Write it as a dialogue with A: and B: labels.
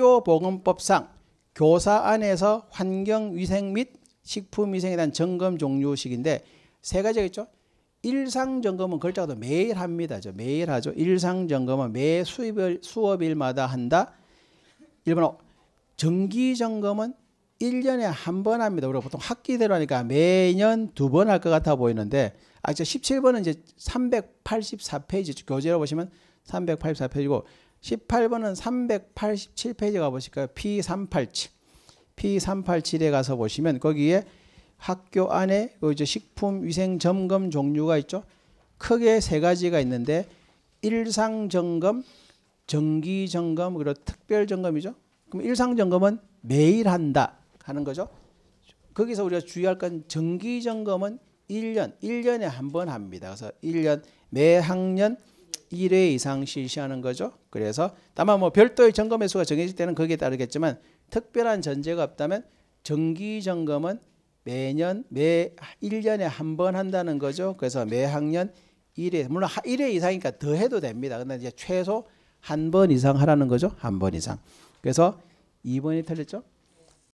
A: 학교보건법상 교사 안에서 환경위생 및 식품위생에 대한 점검 종료식인데 세 가지가 있죠. 일상 점검은 글자도 매일 합니다. 저 매일 하죠. 일상 점검은 매 수입일, 수업일마다 한다. 일번호 정기 점검은 1년에 한 번 합니다. 우리가 보통 학기대로 하니까 매년 두 번 할 것 같아 보이는데 아, 저 17번은 이제 384페이지 교재로 보시면 384페이지고 18번은 387페이지 가보실까요? P387. P387에 가서 보시면 거기에 학교 안에 그 이제 식품 위생 점검 종류가 있죠. 크게 세 가지가 있는데 일상 점검, 정기 점검, 그리고 특별 점검이죠. 그럼 일상 점검은 매일 한다 하는 거죠. 거기서 우리가 주의할 건 정기 점검은 1년, 1년에 한 번 합니다. 그래서 1년 매 학년 1회 이상 실시하는 거죠. 그래서 다만 뭐 별도의 점검의 수가 정해질 때는 거기에 따르겠지만 특별한 전제가 없다면 정기 점검은 매년 매 1년에 한 번 한다는 거죠. 그래서 매 학년 1회 물론 1회 이상이니까 더 해도 됩니다. 근데 이제 최소 한 번 이상 하라는 거죠. 한 번 이상. 그래서 2번이 틀렸죠.